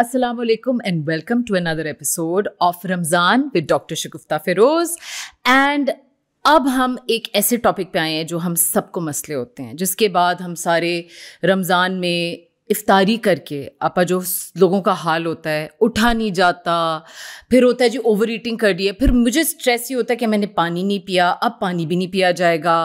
Assalamu alaikum and welcome to another episode of Ramzan with Dr. Shagufta Feroz. And अब हम एक ऐसे topic पे आए हैं जो हम सबको मसले होते हैं जिसके बाद हम सारे रमज़ान में इफ्तारी करके आपा जो लोगों का हाल होता है उठा नहीं जाता फिर होता है जी ओवर ईटिंग कर रही है फिर मुझे स्ट्रेस ही होता है कि मैंने पानी नहीं पिया अब पानी भी नहीं पिया जाएगा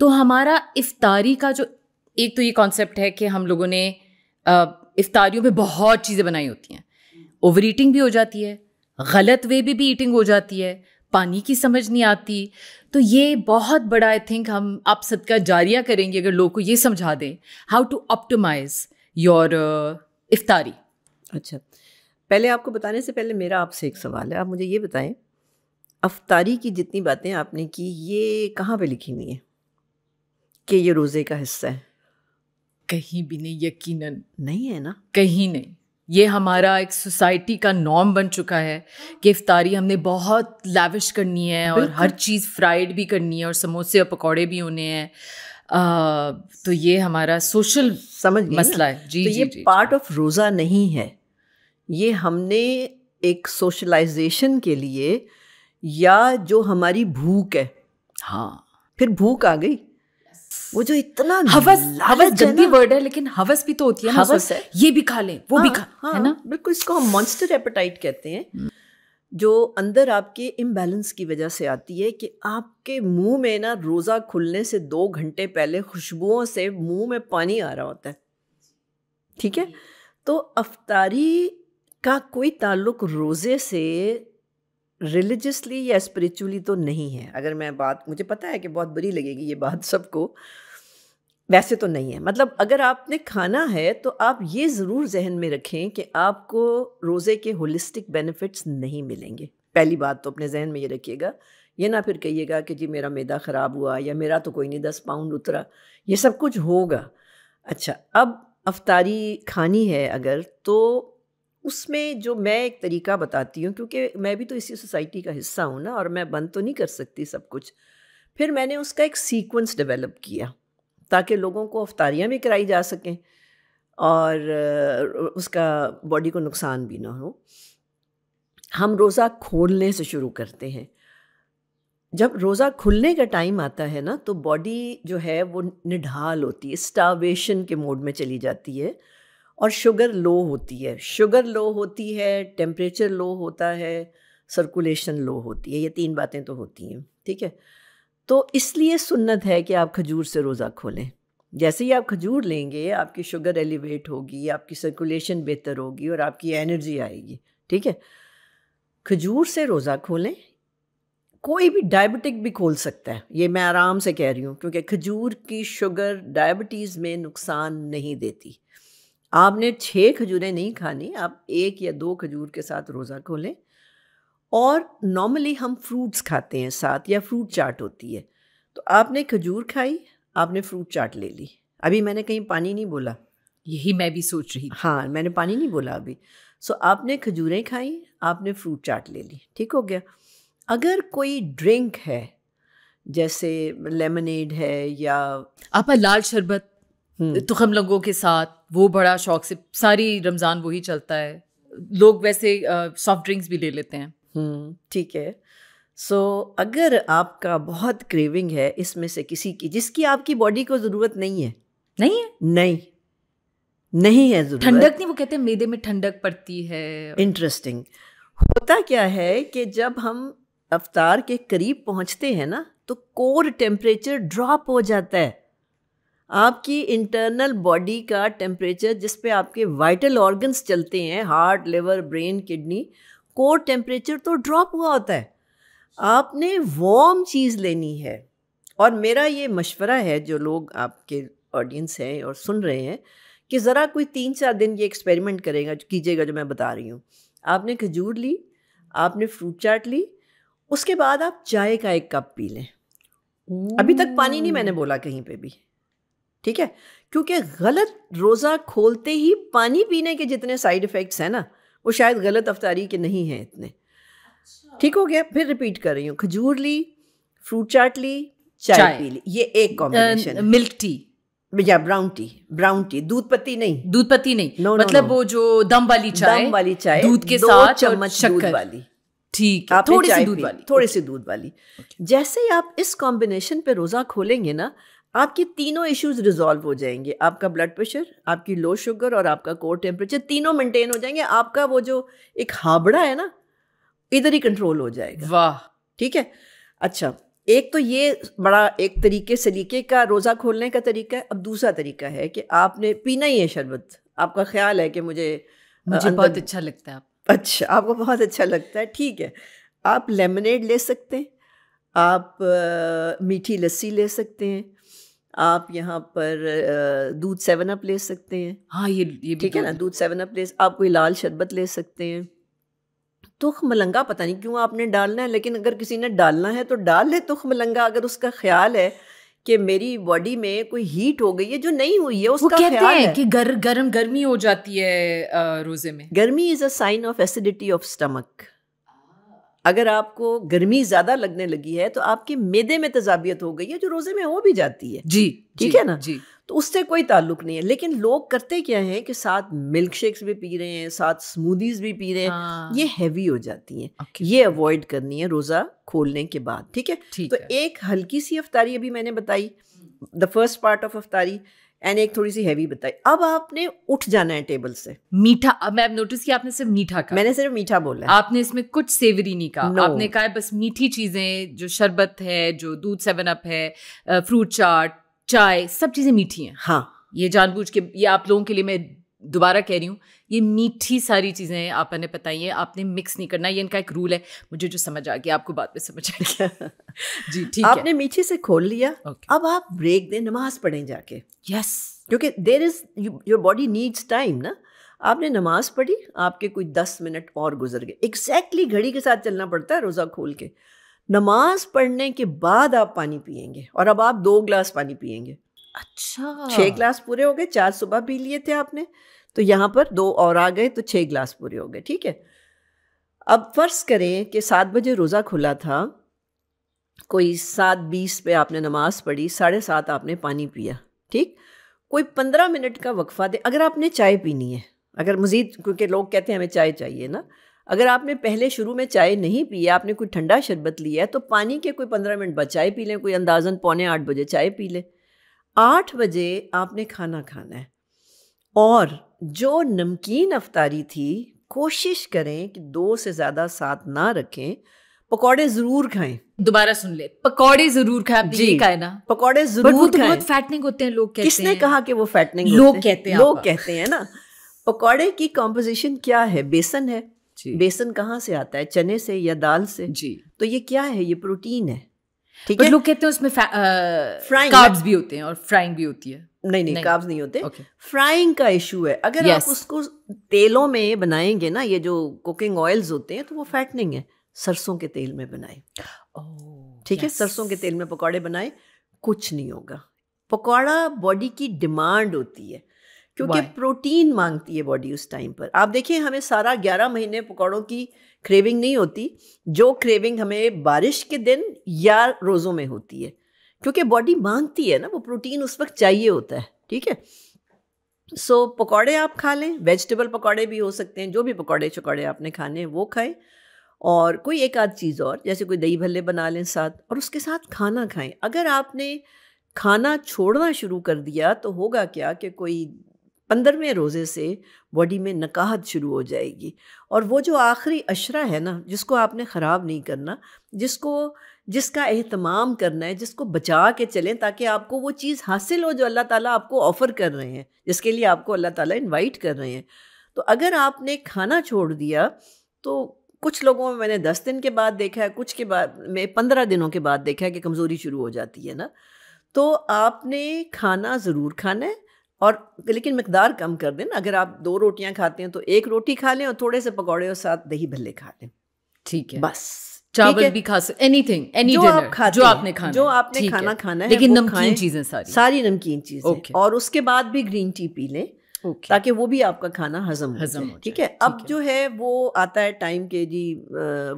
तो हमारा इफ्तारी का जो एक तो ये कॉन्सेप्ट है कि हम लोगों ने आ, इफ्तारियों पे बहुत चीज़ें बनाई होती हैं ओवर ईटिंग भी हो जाती है गलत वे भी भी ईटिंग हो जाती है पानी की समझ नहीं आती तो ये बहुत बड़ा आई थिंक हम आप सदका जारिया करेंगे अगर लोगों को ये समझा दें हाउ टू ऑप्टिमाइज योर इफ्तारी अच्छा पहले आपको बताने से पहले मेरा आपसे एक सवाल है आप मुझे ये बताएं अफतारी की जितनी बातें आपने की ये कहाँ पे लिखी हुई है कि ये रोज़े का हिस्सा है कहीं भी नहीं यकीनन नहीं है ना कहीं नहीं ये हमारा एक सोसाइटी का नॉर्म बन चुका है कि इफ्तारी हमने बहुत लाविश करनी है और हर चीज़ फ्राइड भी करनी है और समोसे और पकौड़े भी होने हैं तो ये हमारा सोशल समझ मसला है जी तो ये पार्ट ऑफ रोज़ा नहीं है ये हमने एक सोशलाइजेशन के लिए या जो हमारी भूख है हाँ फिर भूख आ गई वो जो इतना हवस हवस गंदी वर्ड है लेकिन हवस भी तो होती है हवस है ये भी खा ले वो भी हाँ, खा है हाँ, ना बिल्कुल इसको हम मॉन्स्टर एपेटाइट कहते हैं जो अंदर आपके इम्बेलेंस की वजह से आती है कि आपके मुंह में ना रोज़ा खुलने से दो घंटे पहले खुशबुओं से मुंह में पानी आ रहा होता है ठीक है तो अफतारी का कोई ताल्लुक रोज़े से रिलीजसली या स्पिरिचुअली तो नहीं है अगर मैं बात मुझे पता है कि बहुत बुरी लगेगी ये बात सबको वैसे तो नहीं है मतलब अगर आपने खाना है तो आप ये ज़रूर जहन में रखें कि आपको रोज़े के होलिस्टिक बेनिफिट्स नहीं मिलेंगे पहली बात तो अपने जहन में ये रखिएगा ये ना फिर कहिएगा कि जी मेरा मैदा ख़राब हुआ या मेरा तो कोई नहीं दस पाउंड उतरा ये सब कुछ होगा अच्छा अब अफतारी खानी है अगर तो उसमें जो मैं एक तरीका बताती हूँ क्योंकि मैं भी तो इसी सोसाइटी का हिस्सा हूँ ना और मैं बंद तो नहीं कर सकती सब कुछ फिर मैंने उसका एक सीक्वेंस डेवलप किया ताकि लोगों को अफ्तारियाँ भी कराई जा सकें और उसका बॉडी को नुकसान भी ना हो हम रोज़ा खोलने से शुरू करते हैं जब रोज़ा खुलने का टाइम आता है ना तो बॉडी जो है वो निढाल होती है स्टावेशन के मोड में चली जाती है और शुगर लो होती है शुगर लो होती है टेम्परेचर लो होता है सर्कुलेशन लो होती है ये तीन बातें तो होती हैं ठीक है तो इसलिए सुन्नत है कि आप खजूर से रोज़ा खोलें जैसे ही आप खजूर लेंगे आपकी शुगर एलिवेट होगी आपकी सर्कुलेशन बेहतर होगी और आपकी एनर्जी आएगी ठीक है खजूर से रोज़ा खोलें कोई भी डायबिटिक भी खोल सकता है ये मैं आराम से कह रही हूँ क्योंकि खजूर की शुगर डायबिटीज़ में नुकसान नहीं देती आपने छः खजूरें नहीं खानी आप एक या दो खजूर के साथ रोज़ा खोलें और नॉर्मली हम फ्रूट्स खाते हैं साथ या फ्रूट चाट होती है तो आपने खजूर खाई आपने फ्रूट चाट ले ली अभी मैंने कहीं पानी नहीं बोला यही मैं भी सोच रही हाँ मैंने पानी नहीं बोला अभी सो आपने खजूरें खाई आपने फ्रूट चाट ले ली ठीक हो गया अगर कोई ड्रिंक है जैसे लेमनेड है या आपा लाल शरबत हम्म। तो हम लोगों के साथ वो बड़ा शौक से सारी रमज़ान वही चलता है लोग वैसे सॉफ्ट ड्रिंक्स भी ले लेते हैं हम्म, ठीक है सो so, अगर आपका बहुत क्रेविंग है इसमें से किसी की जिसकी आपकी बॉडी को ज़रूरत नहीं है नहीं है नहीं नहीं है ज़रूरत ठंडक नहीं वो कहते हैं मेदे में ठंडक पड़ती है इंटरेस्टिंग होता क्या है कि जब हम अवतार के करीब पहुंचते हैं ना तो कोर टेम्परेचर ड्रॉप हो जाता है आपकी इंटरनल बॉडी का टेम्परेचर जिस पे आपके वाइटल ऑर्गन्स चलते हैं heart liver brain kidney core temperature तो ड्रॉप हुआ होता है आपने वार्म चीज़ लेनी है और मेरा ये मशवरा है जो लोग आपके ऑडियंस हैं और सुन रहे हैं कि ज़रा कोई तीन चार दिन ये एक्सपेरिमेंट करेगा कीजिएगा जो मैं बता रही हूँ आपने खजूर ली आपने फ्रूट चाट ली उसके बाद आप चाय का एक कप पी लें अभी तक पानी नहीं मैंने बोला कहीं पे भी ठीक है क्योंकि गलत रोज़ा खोलते ही पानी पीने के जितने साइड इफ़ेक्ट्स हैं ना वो शायद गलत अफ्तारी के नहीं हैं इतने अच्छा। ठीक हो गया फिर रिपीट कर रही हूँ खजूर ली फ्रूट चाट ली चाय, चाय। पी ली ये एक कॉम्बिनेशन मिल्क टी या ब्राउन टी ब्राउन टी दूध पत्ती नहीं दूध पत्ती नहीं no, मतलब no, no. वो जो दम वाली चाय दम वाली चाय दूध के साथ चम्मच शक्कर वाली ठीक है थोड़ी सी दूध वाली थोड़ी सी दूध वाली जैसे ही आप इस कॉम्बिनेशन पे रोजा खोलेंगे ना आपके तीनों इश्यूज रिजॉल्व हो जाएंगे आपका ब्लड प्रेशर आपकी लो शुगर और आपका कोर टेम्परेचर तीनों मेंटेन हो जाएंगे आपका वो जो एक हाबड़ा है ना इधर ही कंट्रोल हो जाएगा वाह ठीक है अच्छा एक तो ये बड़ा एक तरीके सलीके का रोज़ा खोलने का तरीका है अब दूसरा तरीका है कि आपने पीना ही है शरबत आपका ख्याल है कि मुझे मुझे बहुत अच्छा लगता है आप अच्छा आपको बहुत अच्छा लगता है ठीक है आप लेमनेड ले सकते हैं आप मीठी लस्सी ले सकते हैं आप यहाँ पर दूध सेवन अप ले सकते हैं हाँ ये ये ठीक है ना दूध सेवन अप ले आप कोई लाल शरबत ले सकते हैं तुख तो मलंगा पता नहीं क्यों आपने डालना है लेकिन अगर किसी ने डालना है तो डाल ले तुख मलंगा अगर उसका ख्याल है कि मेरी बॉडी में कोई हीट हो गई है जो नहीं हुई है उसका कहते ख्याल है कि गर, गर्म गर्मी हो जाती है रोजे में गर्मी is a sign of acidity of stomach अगर आपको गर्मी ज्यादा लगने लगी है तो आपके मैदे में तजाबियत हो गई है जो रोजे में हो भी जाती है जी ठीक है ना जी तो उससे कोई ताल्लुक नहीं है लेकिन लोग करते क्या हैं कि साथ मिल्क शेक्स भी पी रहे हैं साथ स्मूदीज भी पी रहे हैं हाँ। ये हैवी हो जाती है ये अवॉइड करनी है रोजा खोलने के बाद ठीक है तो एक हल्की सी अफतारी अभी मैंने बताई द फर्स्ट पार्ट ऑफ अफतारी एंड एक थोड़ी सी हैवी बताई अब आपने उठ जाना है टेबल से मीठा अब मैं नोटिस किया आपने सिर्फ मीठा कहा मैंने सिर्फ मीठा बोला आपने इसमें कुछ सेवरी नहीं कहा no. आपने कहा बस मीठी चीजें जो शरबत है जो दूध सेवन अप है फ्रूट चाट चाय सब चीजें मीठी हैं हाँ ये जानबूझ के ये आप लोगों के लिए मैं दोबारा कह रही हूँ ये मीठी सारी चीज़ें आपने बताई हैं आपने मिक्स नहीं करना ये इनका एक रूल है मुझे जो समझ आ गया आपको बाद में समझ आ गया जी ठीक आपने मीठे से खोल लिया okay. अब आप ब्रेक दें नमाज पढ़ें जाके यस yes. क्योंकि there is your body needs time ना आपने नमाज पढ़ी आपके कोई दस मिनट और गुजर गए एग्जैक्टली exactly घड़ी के साथ चलना पड़ता है रोज़ा खोल के नमाज पढ़ने के बाद आप पानी पियेंगे और अब आप दो ग्लास पानी पियेंगे अच्छा छह ग्लास पूरे हो गए चार सुबह पी लिए थे आपने तो यहाँ पर दो और आ गए तो छः ग्लास पूरे हो गए ठीक है अब फ़र्ज़ करें कि सात बजे रोज़ा खुला था कोई सात बीस पे आपने नमाज़ पढ़ी साढ़े सात आपने पानी पिया ठीक कोई पंद्रह मिनट का वक्फ़ा दे अगर आपने चाय पीनी है अगर मज़ीद क्योंकि लोग कहते हैं हमें चाय चाहिए ना अगर आपने पहले शुरू में चाय नहीं पी है आपने कोई ठंडा शरबत लिया है तो पानी के कोई पंद्रह मिनट बाद चाय पी लें कोई अंदाजन पौने आठ बजे चाय पी लें आठ बजे आपने खाना खाना है और जो नमकीन अफतारी थी कोशिश करें कि दो से ज़्यादा साथ ना रखें पकौड़े जरूर खाएं दोबारा सुन ले पकौड़े जरूर खाएं जी खाए ना पकौड़े जरूर वो तो बहुत फैटनिंग होते हैं लोग कहते किसने हैं? कहा कि वो फैटनिंग लोग कहते हैं लोग कहते हैं ना पकौड़े की कॉम्पोजिशन क्या है बेसन है बेसन कहाँ से आता है चने से या दाल से जी तो ये क्या है ये प्रोटीन है ठीक है लोग कहते हैं उसमें फ्राइंग कार्ब्स भी होते हैं और फ्राइंग भी होती है नहीं नहीं, नहीं काब्स नहीं होते फ्राइंग okay. का इशू है अगर yes. आप उसको तेलों में बनाएंगे ना ये जो कुकिंग ऑयल्स होते हैं तो वो फैटनिंग है सरसों के तेल में बनाए oh, ठीक yes. है सरसों के तेल में पकौड़े बनाए कुछ नहीं होगा पकौड़ा बॉडी की डिमांड होती है क्योंकि प्रोटीन मांगती है बॉडी उस टाइम पर आप देखिए हमें सारा ग्यारह महीने पकौड़ों की क्रेविंग नहीं होती जो क्रेविंग हमें बारिश के दिन या रोज़ों में होती है क्योंकि बॉडी मांगती है ना वो प्रोटीन उस वक्त चाहिए होता है ठीक है सो so, पकौड़े आप खा लें वेजिटेबल पकौड़े भी हो सकते हैं जो भी पकौड़े चकौड़े आपने खाने हैं वो खाएं और कोई एक आध चीज़ और जैसे कोई दही भल्ले बना लें साथ और उसके साथ खाना खाएं अगर आपने खाना छोड़ना शुरू कर दिया तो होगा क्या कि कोई पंद्रहवें रोज़े से बॉडी में नकाहत शुरू हो जाएगी और वो जो आखिरी अशरा है ना जिसको आपने ख़राब नहीं करना जिसको जिसका अहतमाम करना है जिसको बचा के चलें ताकि आपको वो चीज़ हासिल हो जो अल्लाह ताला आपको ऑफ़र कर रहे हैं जिसके लिए आपको अल्लाह ताला इनवाइट कर रहे हैं तो अगर आपने खाना छोड़ दिया तो कुछ लोगों में मैंने दस दिन के बाद देखा है कुछ के बाद में पंद्रह दिनों के बाद देखा है कि कमज़ोरी शुरू हो जाती है ना तो आपने खाना ज़रूर खाना है और लेकिन मकदार कम कर दें अगर आप दो रोटियां खाते हैं तो एक रोटी खा लें और थोड़े से पकौड़े और साथ दही भल्ले खा लें ठीक है बस चावल भी खा सकते थिंग एनी जो आप खाते जो आपने खाना जो आपने खाना खाना है लेकिन नमकीन चीजें सारी सारी नमकीन चीजें और उसके बाद भी ग्रीन टी पी लें Okay. ताकि वो भी आपका खाना हजम हजम ठीक है अब जो है वो आता है टाइम के जी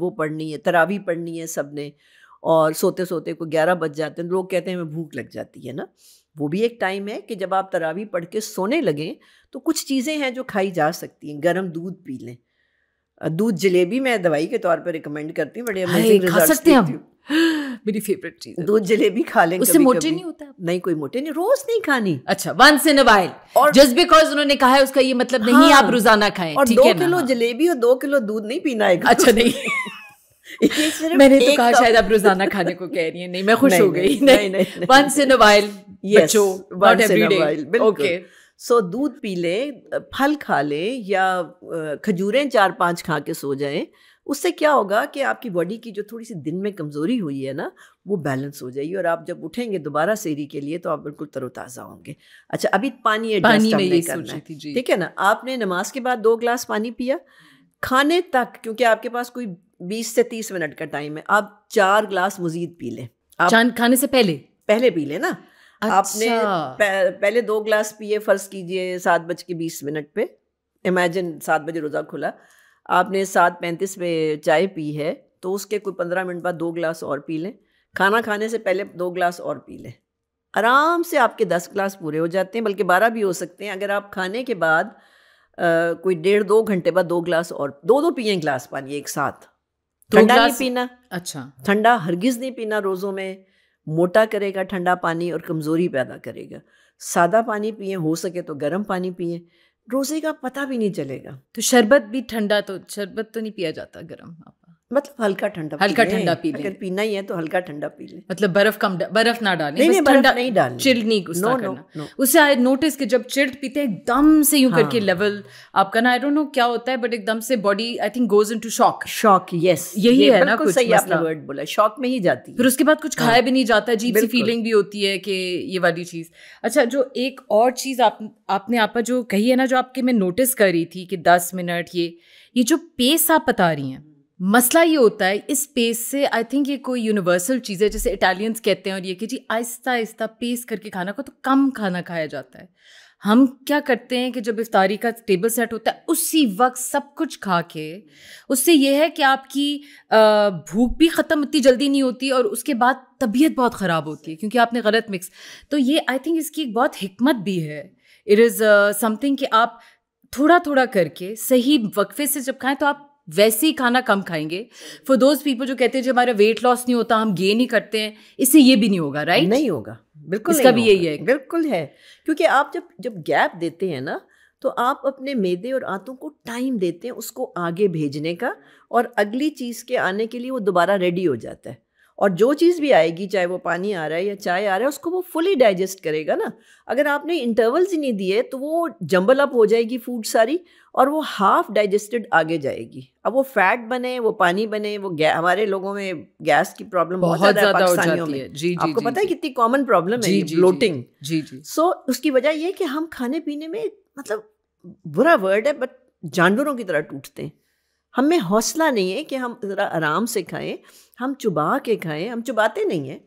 वो पढ़नी है तरावी पढ़नी है सबने और सोते सोते को ग्यारह बज जाते हैं लोग कहते हैं हमें भूख लग जाती है ना वो भी एक टाइम है कि जब आप तरावी पढ़ के सोने लगें तो कुछ चीज़ें हैं जो खाई जा सकती हैं गर्म दूध पी लें दूध जलेबी मैं दवाई के तौर पर रिकमेंड करती हूँ बड़े अमेजिंग रिजल्ट हैं मेरी फेवरेट चीज दूध जलेबी खा लें उससे मोटे नहीं होता नहीं कोई मोटे नहीं रोज नहीं खानी अच्छा वंस इन वाइल और जस्ट बिकॉज उन्होंने कहा है उसका ये मतलब हाँ, नहीं आप हाँ। रोजाना खाएं और दो किलो जलेबी और दो किलो दूध नहीं पीना है अच्छा नहीं मैंने तो कहा शायद आप रोजाना खाने को कह रही है नहीं मैं खुश हो गई नहीं नहीं वंस ओके सो दूध पी लें फल खा लें या खजूरें चार पांच खा के सो जाएं उससे क्या होगा कि आपकी बॉडी की जो थोड़ी सी दिन में कमज़ोरी हुई है ना वो बैलेंस हो जाएगी और आप जब उठेंगे दोबारा सेरी के लिए तो आप बिल्कुल तरोताज़ा होंगे अच्छा अभी पानी पानी में ये करना है ठीक है ना आपने नमाज के बाद दो ग्लास पानी पिया खाने तक क्योंकि आपके पास कोई बीस से तीस मिनट का टाइम है आप चार ग्लास मजीद पी लें आप खाने से पहले पहले पी लें ना अच्छा। आपने पहले दो ग्लास पिए फर्ज कीजिए सात बज के बीस मिनट पे इमेजिन सात बजे रोज़ा खुला आपने सात पैंतीस पे चाय पी है तो उसके कोई पंद्रह मिनट बाद दो ग्लास और पी लें खाना खाने से पहले दो ग्लास और पी लें आराम से आपके दस ग्लास पूरे हो जाते हैं बल्कि बारह भी हो सकते हैं अगर आप खाने के बाद आ, कोई डेढ़ दो घंटे बाद दो ग्लास और दो दो पिए ग्लास पानी एक साथ तो ठंडा नहीं पीना अच्छा ठंडा हरगिज नहीं पीना रोज़ों में मोटा करेगा ठंडा पानी और कमज़ोरी पैदा करेगा सादा पानी पिए हो सके तो गर्म पानी पिए रोज़े का पता भी नहीं चलेगा तो शरबत भी ठंडा तो शरबत तो नहीं पिया जाता गर्म आप मतलब हल्का ठंडा हल्का ठंडा पी लें अगर पीना ही है तो हल्का ठंडा पी लें मतलब बर्फ कम बर्फ ना डालें नहीं नहीं ठंडा नहीं डालें चिल नहीं गुस्सा no, करना no, no. उससे आई नोटिस कि जब चिल्ड पीते हैं एकदम से यूं हाँ. करके लेवल आपका ना आई डोंट नो क्या होता है बट एकदम से body I think goes into shock shock yes यही है ना कुछ सही आपने वर्ड मतलब बोला शॉक में ही जाती है फिर उसके बाद कुछ खाया हाँ। भी नहीं जाता अजीब सी फीलिंग भी होती है कि ये वाली चीज अच्छा जो एक और चीज आप आपने आप जो कही है ना जो आपके मैं नोटिस कर रही थी कि दस मिनट ये ये जो पेस आप बता रही हैं मसला ये होता है इस पेस से आई थिंक ये कोई यूनिवर्सल चीज़ है जैसे इटालियंस कहते हैं और ये कि जी आहिस्ता आहिस्ता पेस करके खाना को तो कम खाना खाया जाता है हम क्या करते हैं कि जब इफ्तारी का टेबल सेट होता है उसी वक्त सब कुछ खा के उससे यह है कि आपकी भूख भी ख़त्म इतनी जल्दी नहीं होती और उसके बाद तबीयत बहुत ख़राब होती है क्योंकि आपने गलत मिक्स तो ये आई थिंक इसकी एक बहुत हमत भी है इट इज़ समथिंग कि आप थोड़ा थोड़ा करके सही वक्फे से जब खाएं तो आप वैसे ही खाना कम खाएंगे फॉर दोज पीपल जो कहते हैं जो हमारा वेट लॉस नहीं होता हम गेन ही करते हैं इससे ये भी नहीं होगा राइट नहीं होगा बिल्कुल इसका भी यही है बिल्कुल है क्योंकि आप जब जब गैप देते हैं ना तो आप अपने मैदे और आंतों को टाइम देते हैं उसको आगे भेजने का और अगली चीज़ के आने के लिए वो दोबारा रेडी हो जाता है और जो चीज़ भी आएगी चाहे वो पानी आ रहा है या चाय आ रहा है उसको वो फुली डाइजेस्ट करेगा ना अगर आपने इंटरवल्स ही नहीं दिए तो वो जंबल अप हो जाएगी फूड सारी और वो हाफ डाइजेस्टेड आगे जाएगी अब वो फैट बने वो पानी बने वो हमारे लोगों में गैस की प्रॉब्लम बहुत ज़्यादा हो जाती है जी आपको जी, पता जी, है कितनी कॉमन प्रॉब्लम है ब्लोटिंग जी जी सो उसकी वजह यह कि हम खाने पीने में मतलब बुरा वर्ड है बट जानवरों की तरह टूटते हैं हम में हौसला नहीं है कि हम ज़रा आराम से खाएं हम चुबा के खाएं हम चुबाते नहीं हैं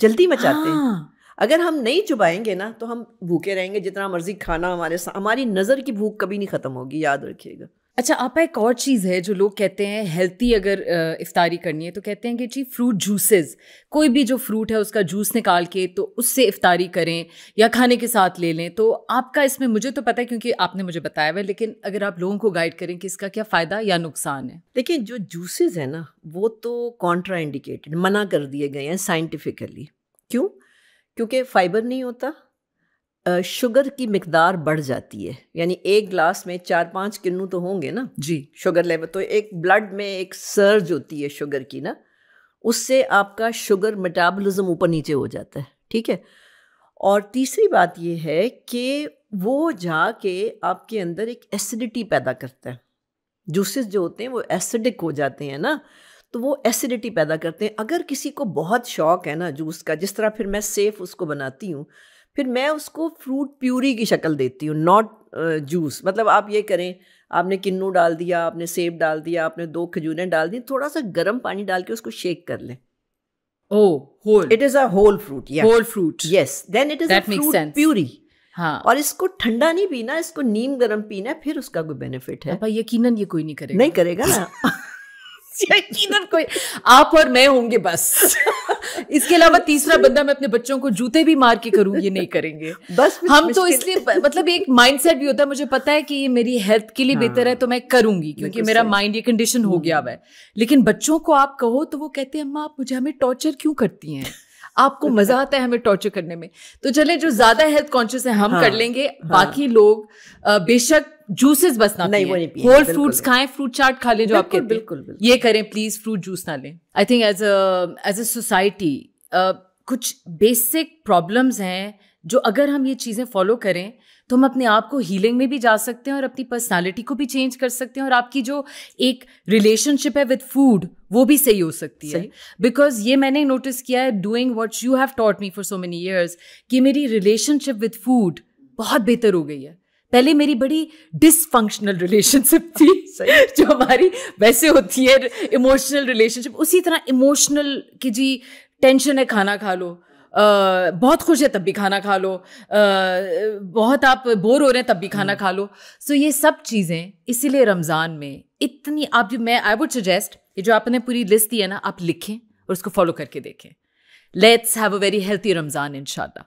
जल्दी मचाते हाँ। हैं अगर हम नहीं चुबाएंगे ना तो हम भूखे रहेंगे जितना मर्जी खाना हमारे हमारी नज़र की भूख कभी नहीं ख़त्म होगी याद रखिएगा अच्छा आपा एक और चीज़ है जो लोग कहते हैं हेल्थी अगर इफ्तारी करनी है तो कहते हैं कि जी फ्रूट जूसेस कोई भी जो फ्रूट है उसका जूस निकाल के तो उससे इफ्तारी करें या खाने के साथ ले लें तो आपका इसमें मुझे तो पता है क्योंकि आपने मुझे बताया हुआ है लेकिन अगर आप लोगों को गाइड करें कि इसका क्या फ़ायदा या नुकसान है देखिए जो जूसेज है ना वो तो कॉन्ट्राइंडिकेटेड मना कर दिए गए हैं साइंटिफिकली क्यों क्योंकि फाइबर नहीं होता शुगर की मकदार बढ़ जाती है यानी एक ग्लास में चार पाँच किन्नू तो होंगे ना जी शुगर लेवल तो एक ब्लड में एक सर्ज होती है शुगर की ना उससे आपका शुगर मेटाबॉलिज्म ऊपर नीचे हो जाता है ठीक है और तीसरी बात यह है कि वो जाके आपके अंदर एक एसिडिटी पैदा करता है जूसेस जो होते हैं वो एसिडिक हो जाते हैं ना तो वो एसिडिटी पैदा करते हैं अगर किसी को बहुत शौक है ना जूस का जिस तरह फिर मैं सेफ उसको बनाती हूँ फिर मैं उसको फ्रूट प्यूरी की शक्ल देती हूँ नॉट जूस uh, मतलब आप ये करें आपने किन्नू डाल दिया आपने सेब डाल दिया आपने दो खजूरें डाल दी थोड़ा सा गर्म पानी डाल के उसको शेक कर लें oh whole it is a whole fruit yeah whole fruit हाँ और इसको ठंडा नहीं पीना इसको नीम गर्म पीना फिर उसका कोई बेनिफिट है यकीनन ये कोई नहीं करेगा नहीं करेगा ना यकीनन कोई आप और मैं होंगे बस इसके अलावा तीसरा बंदा मैं अपने बच्चों को जूते भी मार के करूं ये नहीं करेंगे बस हम तो इसलिए मतलब एक माइंडसेट भी होता है मुझे पता है कि ये मेरी हेल्थ के लिए हाँ। बेहतर है हाँ। तो मैं करूंगी क्योंकि मेरा माइंड ये कंडीशन हो गया हम्म। है लेकिन बच्चों को आप कहो तो वो कहते हैं अम्मा आप मुझे हमें टॉर्चर क्यों करती हैं आपको मजा आता है हमें टॉर्चर करने में तो चले जो ज्यादा हेल्थ कॉन्शियस है हम हाँ, कर लेंगे हाँ, बाकी लोग बेशक जूसेस बस ना नहीं होल फ्रूट्स खाएं फ्रूट चाट खा लें जो आपके बिल्कुल, बिल्कुल ये करें प्लीज फ्रूट जूस ना लें I think as as a society कुछ बेसिक प्रॉब्लम्स हैं जो अगर हम ये चीज़ें फॉलो करें तो हम अपने आप को हीलिंग में भी जा सकते हैं और अपनी पर्सनालिटी को भी चेंज कर सकते हैं और आपकी जो एक रिलेशनशिप है विद फूड वो भी सही हो सकती है बिकॉज ये मैंने नोटिस किया है doing what you have taught me for so many years कि मेरी रिलेशनशिप विद फूड बहुत बेहतर हो गई है पहले मेरी बड़ी डिसफंक्शनल रिलेशनशिप थी जो हमारी वैसे होती है इमोशनल रिलेशनशिप उसी तरह इमोशनल की जी टेंशन है खाना खा लो आ, बहुत खुश है तब भी खाना खा लो आ, बहुत आप बोर हो रहे हैं तब भी खाना हम्म। खा लो सो so, ये सब चीज़ें इसीलिए रमज़ान में इतनी आप जो मैं आई वुड सजेस्ट ये जो आपने पूरी लिस्ट दी है ना आप लिखें और उसको फॉलो करके देखें let's have a very healthy Ramzan इन शाला